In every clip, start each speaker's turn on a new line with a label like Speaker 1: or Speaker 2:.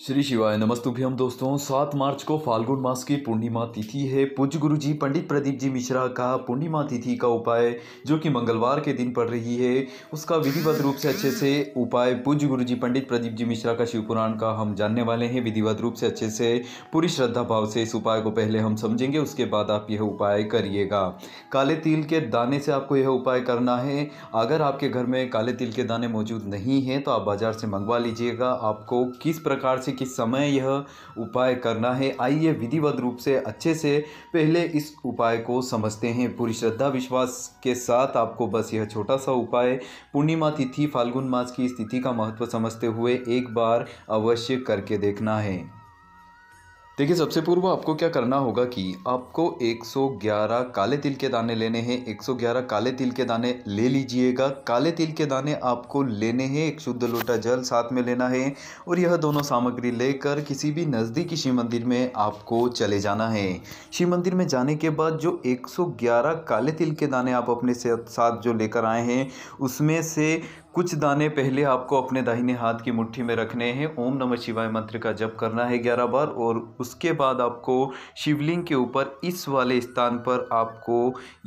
Speaker 1: श्री शिवाय नमस्तुभ्यम दोस्तों सात मार्च को फाल्गुन मास की पूर्णिमा तिथि है पूज्य गुरु जी पंडित प्रदीप जी मिश्रा का पूर्णिमा तिथि का उपाय जो कि मंगलवार के दिन पड़ रही है उसका विधिवत रूप से अच्छे से उपाय पूज्य गुरु जी पंडित प्रदीप जी मिश्रा का शिवपुराण का हम जानने वाले हैं विधिवत रूप से अच्छे से पूरी श्रद्धा भाव से इस उपाय को पहले हम समझेंगे उसके बाद आप यह उपाय करिएगा काले तिल के दाने से आपको यह उपाय करना है अगर आपके घर में काले तिल के दाने मौजूद नहीं हैं तो आप बाज़ार से मंगवा लीजिएगा आपको किस प्रकार से किस समय यह उपाय करना है आइए विधिवत रूप से अच्छे से पहले इस उपाय को समझते हैं पूरी श्रद्धा विश्वास के साथ आपको बस यह छोटा सा उपाय पूर्णिमा तिथि फाल्गुन मास की स्थिति का महत्व समझते हुए एक बार अवश्य करके देखना है देखिए सबसे पूर्व आपको क्या करना होगा कि आपको 111 काले तिल के दाने लेने हैं 111 काले तिल के दाने ले लीजिएगा काले तिल के दाने आपको लेने हैं एक शुद्ध लोटा जल साथ में लेना है और यह दोनों सामग्री लेकर किसी भी नज़दीकी शिव मंदिर में आपको चले जाना है शिव मंदिर में जाने के बाद जो 111 काले तिल के दाने आप अपने साथ जो लेकर आए हैं उसमें से कुछ दाने पहले आपको अपने दाहिने हाथ की मुट्ठी में रखने हैं ओम नमः शिवाय मंत्र का जप करना है ग्यारह बार और उसके बाद आपको शिवलिंग के ऊपर इस वाले स्थान पर आपको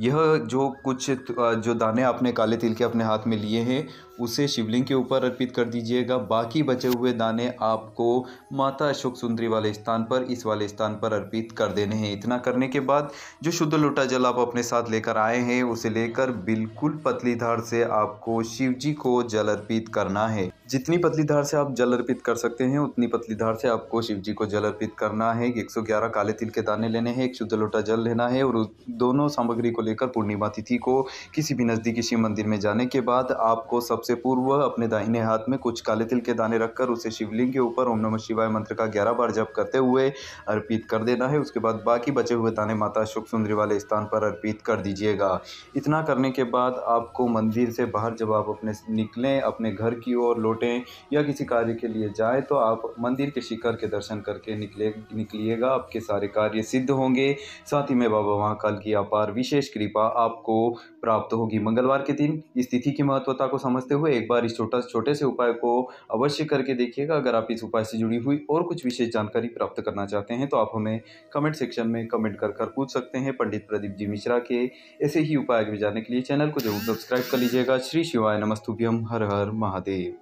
Speaker 1: यह जो कुछ जो दाने आपने काले तिल के अपने हाथ में लिए हैं उसे शिवलिंग के ऊपर अर्पित कर दीजिएगा बाकी बचे हुए दाने आपको माता अशोक सुंदरी वाले स्थान पर इस वाले स्थान पर अर्पित कर देने हैं इतना करने के बाद जो शुद्ध लोटा जल आप अपने साथ लेकर आए हैं उसे लेकर बिल्कुल पतली धार से आपको शिव जी को जल अर्पित करना है जितनी पतली धार से आप जल अर्पित कर सकते हैं उतनी पतली धार से आपको शिव जी को जल अर्पित करना है 111 काले तिल के दाने लेने हैं एक शुद्ध लोटा जल लेना है और दोनों सामग्री को लेकर पूर्णिमा तिथि को किसी भी नज़दीकी शिव मंदिर में जाने के बाद आपको सबसे पूर्व अपने दाहिने हाथ में कुछ काले तिल के दाने रखकर उसे शिवलिंग के ऊपर ओम नमः शिवाय मंत्र का ग्यारह बार जप करते हुए अर्पित कर देना है उसके बाद बाकी बचे हुए दाने माता अशोक सुंदरी वाले स्थान पर अर्पित कर दीजिएगा इतना करने के बाद आपको मंदिर से बाहर जब आप अपने निकलें अपने घर की ओर लोट लौटें या किसी कार्य के लिए जाए तो आप मंदिर के शिखर के दर्शन करके निकले निकलिएगा आपके सारे कार्य सिद्ध होंगे साथ ही में बाबा महाकाल की अपार विशेष कृपा आपको प्राप्त होगी मंगलवार के दिन इस तिथि की महत्वता को समझते हुए एक बार इस छोटा छोटे से उपाय को अवश्य करके देखिएगा अगर आप इस उपाय से जुड़ी हुई और कुछ विशेष जानकारी प्राप्त करना चाहते हैं तो आप हमें कमेंट सेक्शन में कमेंट कर कर पूछ सकते हैं पंडित प्रदीप जी मिश्रा के ऐसे ही उपाय के जाने के लिए चैनल को जरूर सब्सक्राइब कर लीजिएगा श्री शिवाय नमस्तुभ्यम हर हर महादेव